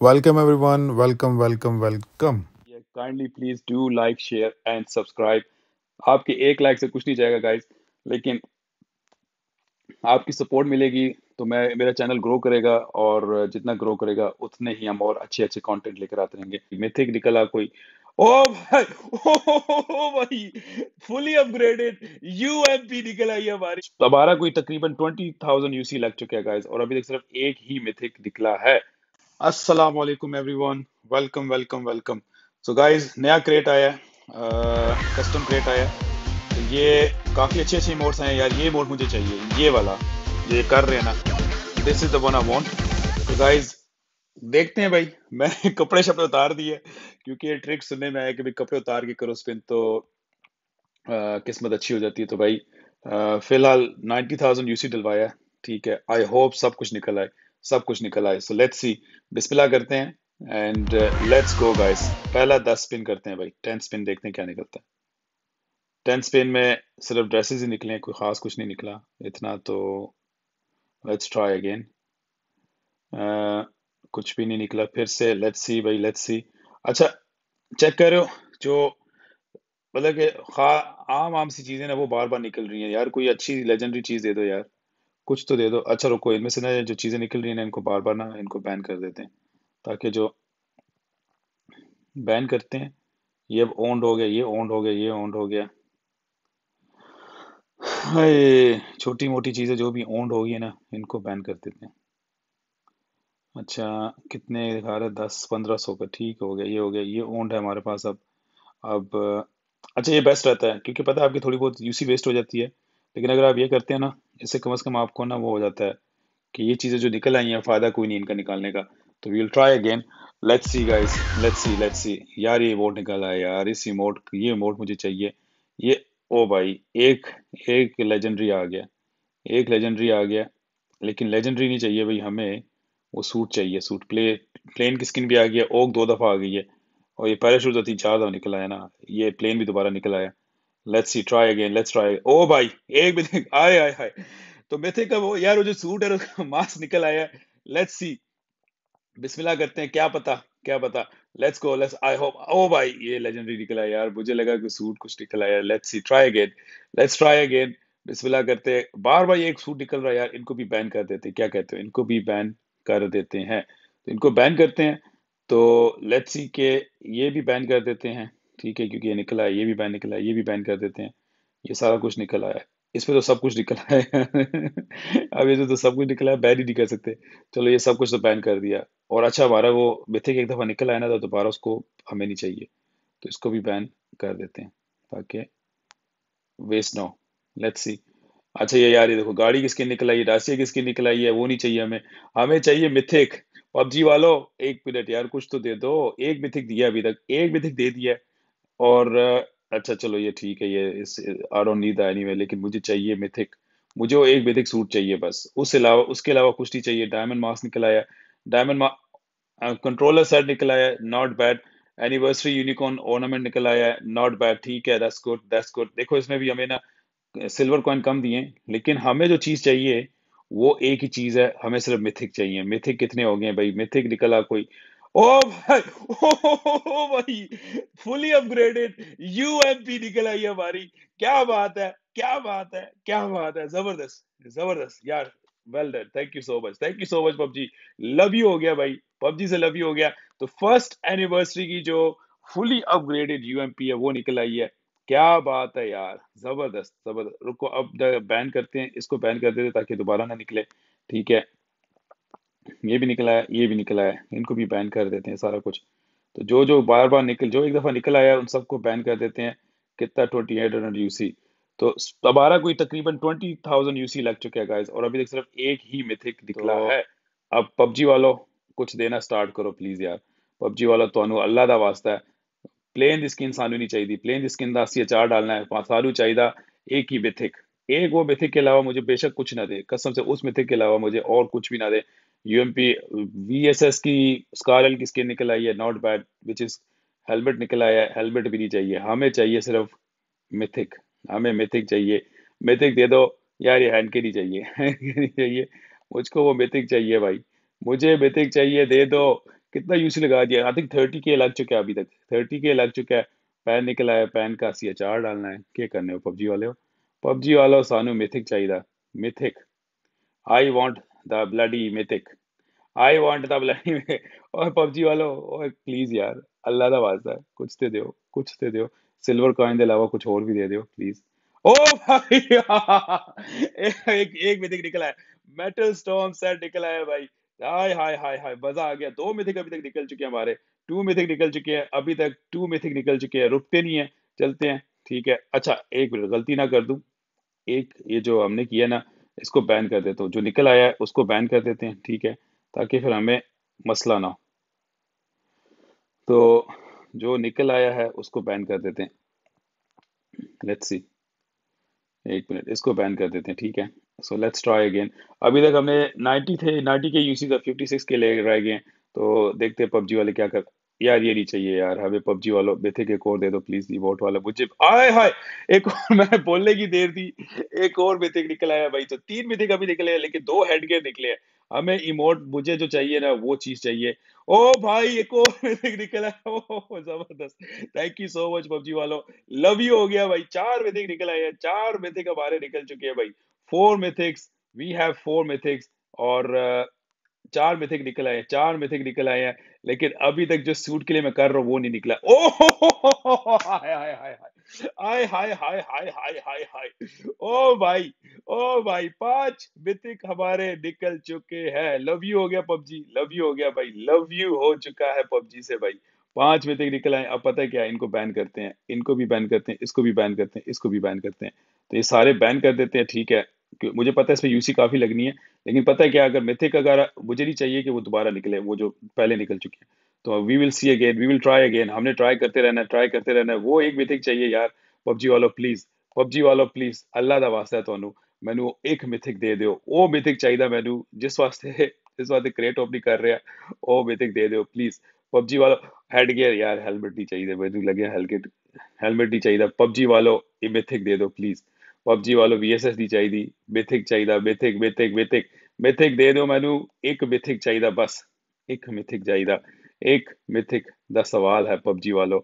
Welcome everyone. Welcome, welcome, welcome. Yeah, kindly please do like, share and subscribe. आपके एक like से कुछ नहीं जाएगा गाइस लेकिन आपकी सपोर्ट मिलेगी तो मैं मेरा चैनल ग्रो करेगा और जितना ग्रो करेगा उतने ही हम और अच्छे अच्छे कंटेंट लेकर आते रहेंगे मिथिक निकला कोई ओ भाई ओ, ओ, ओ भाई फुली अपग्रेडेड यूएमपी निकल आई है हमारी दोबारा कोई तकरीबन ट्वेंटी थाउजेंड यूसी लग चुके हैं गाइस और अभी तक सिर्फ एक ही मिथिक निकला है अस्सलाम वालेकुम everyone welcome welcome welcome so guys नया क्रेट आया है कस्टम क्रेट आया तो ये काफ़ी अच्छे अच्छे मोड्स हैं यार ये मोड मुझे चाहिए ये वाला ये कर रहे हैं ना this is the one I want तो गाइस देखते हैं भाई मैं कपड़े शपड़े उतार दिए क्योंकि ये ट्रिक सुनने में आया कि भाई कपड़े उतार के करो स्पिन तो किस्मत अच्छी हो जाती है तो भाई फिलहाल नाइन्टी थाउजेंड यूसी डलवाया ठीक है आई होप सब कुछ निकल आए सब कुछ निकल आए सो लेट्स सी डिस्प्ला करते हैं एंड लेट्स गो गाइस पहला दस स्पिन करते हैं भाई टेन स्पिन देखते हैं क्या निकलता है टेन स्पिन में सिर्फ ड्रेसेस ही निकले हैं कोई ख़ास कुछ नहीं निकला इतना तो लेट्स ट्राई अगेन कुछ भी नहीं निकला फिर से लेट्स सी भाई लेट्स सी अच्छा चेक करो जो मतलब कि खा आम आम सी चीज़ें ना वो बार बार निकल रही हैं यार कोई अच्छी लेजेंडरी चीज़ दे दो यार कुछ तो दे दो अच्छा रुको इनमें से ना जो चीज़ें निकल रही है ना इनको बार बार ना इनको बैन कर देते हैं ताकि जो बैन करते हैं ये अब ओंड हो गया ये ओंड हो गया ये ओंड हो गया हाय छोटी मोटी चीज़ें जो भी गई होगी ना इनको बैन कर देते हैं अच्छा कितने दिखा रहे दस पंद्रह सौ का ठीक हो गया ये हो गया ये ओंड है हमारे पास अब अब अच्छा ये बेस्ट रहता है क्योंकि पता है आपकी थोड़ी बहुत यूसी वेस्ट हो जाती है लेकिन अगर आप ये करते हैं ना इससे कम से कम आपको ना वो हो जाता है कि ये चीज़ें जो निकल आई हैं फ़ायदा कोई नहीं इनका निकालने का तो we'll try again let's see guys let's see let's see यार ये इमोट निकल आया यार इस इमोट ये इमोट मुझे चाहिए ये ओ भाई एक एक लेजेंडरी आ गया एक लेजेंडरी आ गया लेकिन लेजेंडरी नहीं चाहिए भाई हमें वो सूट चाहिए सूट प्ले प्लेन की स्किन भी आ गई है ओक दो दफ़ा आ गई है और ये पैराशूट जो थी चार दफ़ा निकला है ना ये प्लेन भी दोबारा निकला है let's see try again let's try ओ भाई एक भी आए आए हाय तो मेथे का वो यार वो जो सूट है उसका मास्क निकल आया है लेट्स सी बिस्मिल्लाह करते हैं क्या पता क्या पता let's go let's I hope ओ भाई ये लेजेंडरी निकल आया यार मुझे लगा कि सूट कुछ निकला यार let's see try again let's try again बिस्मिल्लाह करते हैं बार बार ये एक सूट निकल रहा है यार इनको भी बैन कर देते हैं क्या कहते हो इनको भी बैन कर देते हैं तो इनको बैन करते हैं तो लेट्स सी के ये भी बैन कर देते हैं ठीक है क्योंकि ये निकल आया ये भी बैन निकला है ये भी बैन कर देते हैं ये सारा कुछ निकल आया इस पे तो सब कुछ निकला है अब ये तो सब कुछ निकला है बैन ही नहीं कर सकते चलो ये सब कुछ तो बैन कर दिया और अच्छा हमारा वो मिथिक एक दफ़ा निकल आया ना तो दोबारा उसको हमें नहीं चाहिए तो इसको भी बैन कर देते हैं ताकि वेस्ट नो लेट्स सी अच्छा ये यार ये देखो गाड़ी किसकी निकल आई है राशिया किसकी निकल आई है वो नहीं चाहिए हमें हमें चाहिए मिथिक पबजी वालों एक मिनट यार कुछ तो दे दो एक मिथिक दिया अभी तक एक मिथिक दे दिया और अच्छा चलो ये ठीक है ये इस आर ऑन नीद एनी लेकिन मुझे चाहिए मिथिक मुझे वो एक मिथिक सूट चाहिए बस उस अलावा उसके अलावा कुछ नहीं चाहिए डायमंड मास्क निकल आया डायमंड कंट्रोलर सेट निकल आया not bad anniversary unicorn ornament निकल आया नॉट बैड ठीक है दैट्स गुड दैट्स गुड देखो इसमें भी हमें ना सिल्वर कॉइन कम दिए लेकिन हमें जो चीज़ चाहिए वो एक ही चीज़ है हमें सिर्फ मिथिक चाहिए मिथिक कितने हो गए भाई मिथिक निकला कोई ओ भाई ओ भाई फुली अपग्रेडेड यूएमपी निकल आई हमारी क्या बात है क्या बात है क्या बात है जबरदस्त जबरदस्त यार well done thank you so much thank you so much PUBG love you हो गया भाई पबजी से लव यू हो गया तो फर्स्ट एनिवर्सरी की जो फुली अपग्रेडेड यूएमपी है वो निकल आई है क्या बात है यार जबरदस्त जबरदस्त रुको अब बैन करते हैं इसको बैन कर देते ताकि दोबारा ना निकले ठीक है ये भी निकला है ये भी निकला है इनको भी बैन कर देते हैं सारा कुछ तो जो जो बार बार निकल जो एक दफ़ा निकल आया उन सबको बैन कर देते हैं कितना twenty eight hundred UC तो दोबारा कोई तकरीबन ट्वेंटी थाउजेंड यू सी लग चुके हैं गाइज और अभी तक सिर्फ एक ही मिथिक निकला तो, है अब पबजी वालों कुछ देना स्टार्ट करो प्लीज़ यार पबजी वालों तो अल्लाह का वास्ता है प्लेन की स्किन सानू नहीं चाहिए प्लेन की स्किन का अस्सी अचार डालना है सानू चाहिए एक ही मिथिक एक वो मिथिक के अलावा मुझे बेशक कुछ ना दे कसम से उस मिथिक के अलावा मुझे और कुछ भी ना दे यूएमपी वीएसएस की स्कार की स्किन निकल आई है not bad which is helmet निकल आया है हेलमेट भी नहीं चाहिए हमें चाहिए सिर्फ मिथिक हमें मिथिक चाहिए मिथिक दे दो यार ये हैंड के नहीं चाहिए चाहिए मुझको वो मिथिक चाहिए भाई मुझे मिथिक चाहिए दे दो कितना यूसी लगा दिया आई थिंक थर्टी के लग चुका है अभी तक थर्टी के लग चुका है पैन निकल आया पैन का सी एच आर डालना है क्या करने हो पबजी वाले हो पबजी वाले हो सानू मिथिक चाहिए mythic I want the bloody mythic I want the bloody और पबजी वालो और प्लीज़ यार अल्लाह दा वास्ता कुछ तो दो कुछ तो दो सिल्वर कॉइन के अलावा कुछ और भी दे दो प्लीज़ ओ भाई एक एक मिथिक निकला है मेटल स्टॉर्म सेट निकला है भाई हाय हाय हाय हाय मजा आ गया दो मिथिक अभी तक निकल चुके हैं हमारे टू मिथिक निकल चुके हैं अभी तक टू मिथिक निकल चुके हैं रुकते नहीं है चलते हैं ठीक है अच्छा एक मिनट गलती ना कर दूं एक ये जो हमने किया ना इसको बैन कर देता हूँ जो निकल आया है उसको बैन कर देते हैं ठीक है ताकि फिर हमें मसला ना हो तो जो निकल आया है उसको बैन कर देते हैं लेट्स सी एक मिनट इसको बैन कर देते हैं ठीक है सो लेट्स ट्राई अगेन अभी तक हमने 90 थे 90 के यूसी का 56 के ले रह गए तो देखते हैं पबजी वाले क्या कर यार ये नहीं चाहिए यार हमें पबजी वालों मिथिक के कोर दे दो प्लीज रिमोट वाला मुझे आए हाय एक और मैं बोलने की देर थी एक और मिथिक निकल आया भाई तो तीन मिथिक अभी निकले हैं लेकिन दो हेड गेयर निकले हैं हमें इमोट मुझे जो चाहिए ना वो चीज चाहिए ओ भाई एक और मिथिक निकला है ओ जबरदस्त thank you so much PUBG वालों लव यू हो गया भाई चार मिथिक निकल आए हैं चार मिथिक हमारे निकल चुके हैं भाई four mythics we have four mythics और चार मिथिक निकल आए चार मिथिक निकल आए हैं लेकिन अभी तक जो सूट के लिए मैं कर रहा हूँ वो नहीं निकला ओ हाय हाय हाय हाय हाय हाय हाय हाय हाय हाय ओ भाई ओ भाई पांच मिथिक हमारे निकल चुके हैं लव यू हो गया पबजी लव यू हो गया भाई लव यू हो चुका है पबजी से भाई पांच मिथिक निकल आए अब पता है क्या इनको बैन करते हैं इनको भी बैन करते हैं इसको भी बैन करते हैं इसको भी बैन करते हैं तो ये सारे बैन कर देते हैं ठीक है मुझे पता है इसमें यूसी काफी लगनी है लेकिन पता है क्या अगर मिथिक अगर मुझे नहीं चाहिए कि वो दोबारा निकले वो जो पहले निकल चुकी है तो we will see again we will try again हमने ट्राई करते रहना है ट्राई करते रहना है वो एक मिथिक चाहिए यार पबजी वालो प्लीज पबजी वालो प्लीज अल्लाह का वास्ता है थोनू मैं एक मिथिक दे दो वो मिथिक चाहिए मैं जिस वास्ते जिस वास्ते क्रिएट ऑफ नहीं कर रहा वो मिथिक दे दो प्लीज पबजी वालो हेड गियर यार हेलमेट नहीं चाहिए मैं लगे हेलमेट हेलमेट नहीं चाहिए पबजी वालो ये मिथिक दे दो प्लीज़ ਪਬਜੀ ਵਾਲੋ ਵੀਐਸਐਸ ਦੀ ਚਾਹੀਦੀ ਮਿਥਿਕ चाहिए ਮਿਥਿਕ ਮਿਥਿਕ ਮਿਥਿਕ ਮਿਥਿਕ ਦੇ ਦਿਓ ਮੈਨੂੰ एक मिथिक चाहिए ਬਸ ਇੱਕ ਮਿਥਿਕ ਚਾਹੀਦਾ ਇੱਕ ਮਿਥਿਕ ਦਾ ਸਵਾਲ ਹੈ ਪਬਜੀ ਵਾਲੋ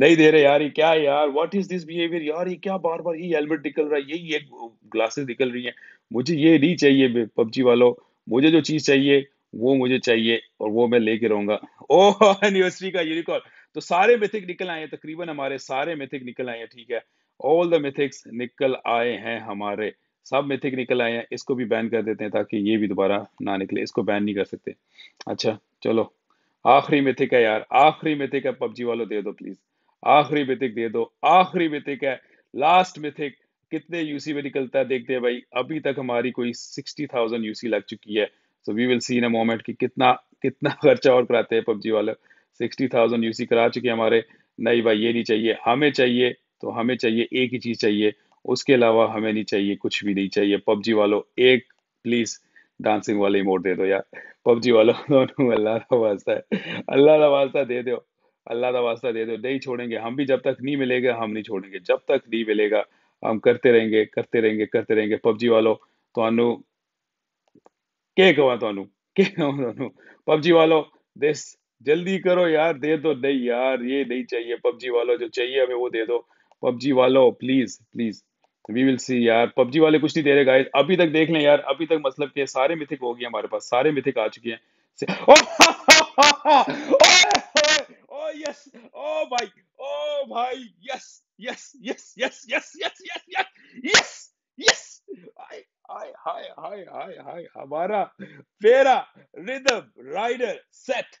नहीं दे रहे यार ये क्या यार व्हाट इज दिस बिहेवियर यार ये क्या बार बार ये हेलमेट निकल रहा है यही एक ग्लासेस निकल रही है मुझे ये नहीं चाहिए पबजी वालों मुझे जो चीज चाहिए वो मुझे चाहिए और वो मैं लेके रहूंगा ओह एनिवर्सरी का यूनिकॉर्न तो सारे मिथिक निकल आए हैं तकरीबन हमारे सारे मिथिक निकल आए हैं ठीक है ऑल द मिथिक्स निकल आए हैं हमारे सब मिथिक निकल आए हैं इसको भी बैन कर देते हैं ताकि ये भी दोबारा ना निकले इसको बैन नहीं कर सकते अच्छा चलो आखिरी मिथिक है यार आखिरी मिथिक है पबजी वालों दे दो प्लीज आखिरी मिथिक दे दो आखिरी मिथिक है लास्ट मिथिक कितने यूसी में निकलता है देखते हैं भाई अभी तक हमारी कोई सिक्सटी थाउजेंड यूसी लग चुकी है so we will see in a moment कि कितना कितना खर्चा और कराते हैं पबजी वाले सिक्सटी थाउजेंड यूसी करा चुके हमारे नहीं भाई ये नहीं चाहिए हमें चाहिए तो हमें चाहिए एक ही चीज़ चाहिए उसके अलावा हमें नहीं चाहिए कुछ भी नहीं चाहिए पबजी वालों एक प्लीज़ डांसिंग वाले इमोट दे दो यार पबजी वालों दोनों अल्लाह का वास्ता है अल्लाह का वास्ता दे दो अल्लाह का वास्ता दे दो नहीं छोड़ेंगे हम भी जब तक नहीं मिलेगा हम नहीं छोड़ेंगे जब तक नहीं मिलेगा हम करते रहेंगे करते रहेंगे करते रहेंगे पबजी वालों ਤੁਹਾਨੂੰ ਕੀ ਕਹਾਂ ਤੁਹਾਨੂੰ ਕੀ ਕਹਾਂ ਤੁਹਾਨੂੰ पबजी वालों दिस जल्दी करो यार दे दो नहीं यार ये नहीं चाहिए पबजी वालों जो चाहिए हमें वो दे दो पबजी वालो please please we will see यार पबजी वाले कुछ नहीं दे रहे गाइस अभी तक देख लें यार अभी तक मतलब के सारे मिथिक हो गए हमारे पास सारे मिथिक आ चुके हैं हमारा rhythm rider set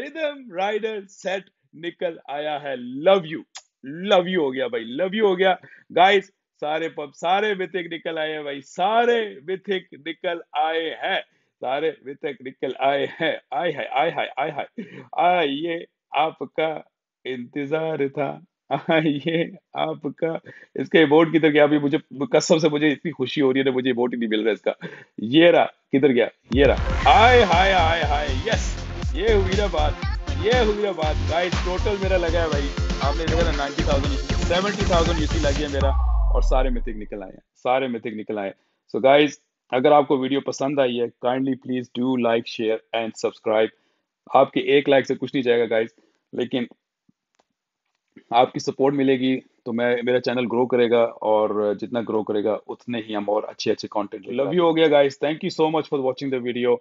rhythm rider set निकल आया है लव यू लव यू हो गया भाई लव यू हो गया गाइस सारे पब सारे विथिक निकल आए हैं भाई सारे विथिक निकल आए हैं सारे विथिक निकल आए हैं आए हाय आए हाय आए हाय आइए आपका इंतजार था ये आपका इसके वोट किधर गया अभी मुझे कसम से मुझे इतनी खुशी हो रही है मुझे वोट ही नहीं मिल रहा इसका ये रहा किधर गया ये रहा आय हाय आय हाय यस ये हुई ना बात ये हुई ना बात गाइस टोटल मेरा लगा है भाई आपने देखा था ninety thousand seventy thousand UC लगी है मेरा और सारे मिथिक निकल आए हैं सारे मिथिक निकल आए सो गाइज अगर आपको वीडियो पसंद आई है kindly please do like share and subscribe आपके एक लाइक से कुछ नहीं जाएगा गाइज लेकिन आपकी सपोर्ट मिलेगी तो मैं मेरा चैनल ग्रो करेगा और जितना ग्रो करेगा उतने ही हम और अच्छे अच्छे कंटेंट लव यू हो गया guys thank you so much for watching the video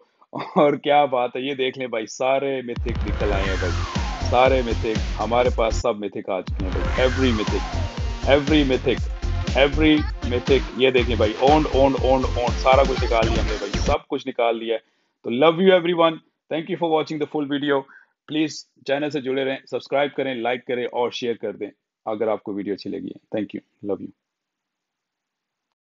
और क्या बात है ये देख लें भाई सारे मिथिक निकल आए हैं भाई सारे मिथिक हमारे पास सब मिथिक आ चुके हैं भाई every mythic every mythic every mythic ये देखिए भाई ओंड ओंड ओंड ओंड सारा कुछ निकाल लिया हमने भाई सब कुछ निकाल लिया है तो love you everyone thank you for watching the full video please channel से जुड़े रहें सब्सक्राइब करें लाइक करें और शेयर कर दें अगर आपको वीडियो अच्छी लगी है थैंक यू लव यू